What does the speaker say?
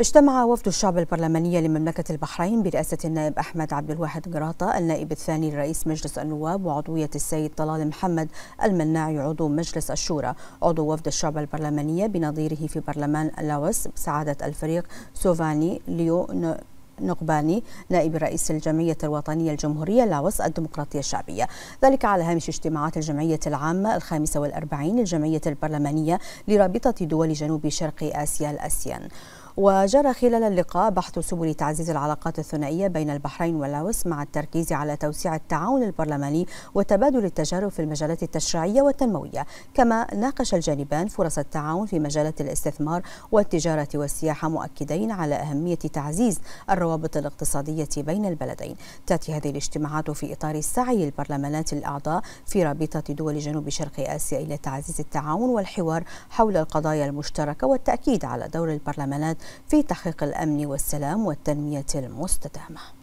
اجتمع وفد الشعب البرلماني لمملكة البحرين برئاسة النائب أحمد عبد الواحد جراطة النائب الثاني لرئيس مجلس النواب وعضوية السيد طلال محمد المناعي عضو مجلس الشورى عضو وفد الشعب البرلمانية بنظيره في برلمان لاوس بسعادة الفريق سوفاني ليو نقباني نائب رئيس الجمعية الوطنية الجمهورية لاوس الديمقراطية الشعبية ذلك على هامش اجتماعات الجمعية العامة الخامسة والأربعين للجمعية البرلمانية لرابطة دول جنوب شرق آسيا الأسيان وجرى خلال اللقاء بحث سبل تعزيز العلاقات الثنائية بين البحرين ولاوس مع التركيز على توسيع التعاون البرلماني وتبادل التجارب في المجالات التشريعية والتنموية كما ناقش الجانبان فرص التعاون في مجالات الاستثمار والتجارة والسياحة مؤكدين على أهمية تعزيز الروابط الاقتصادية بين البلدين تأتي هذه الاجتماعات في إطار السعي البرلمانات الأعضاء في رابطة دول جنوب شرق آسيا إلى تعزيز التعاون والحوار حول القضايا المشتركة والتأكيد على دور البرلمانات في تحقيق الأمن والسلام والتنمية المستدامة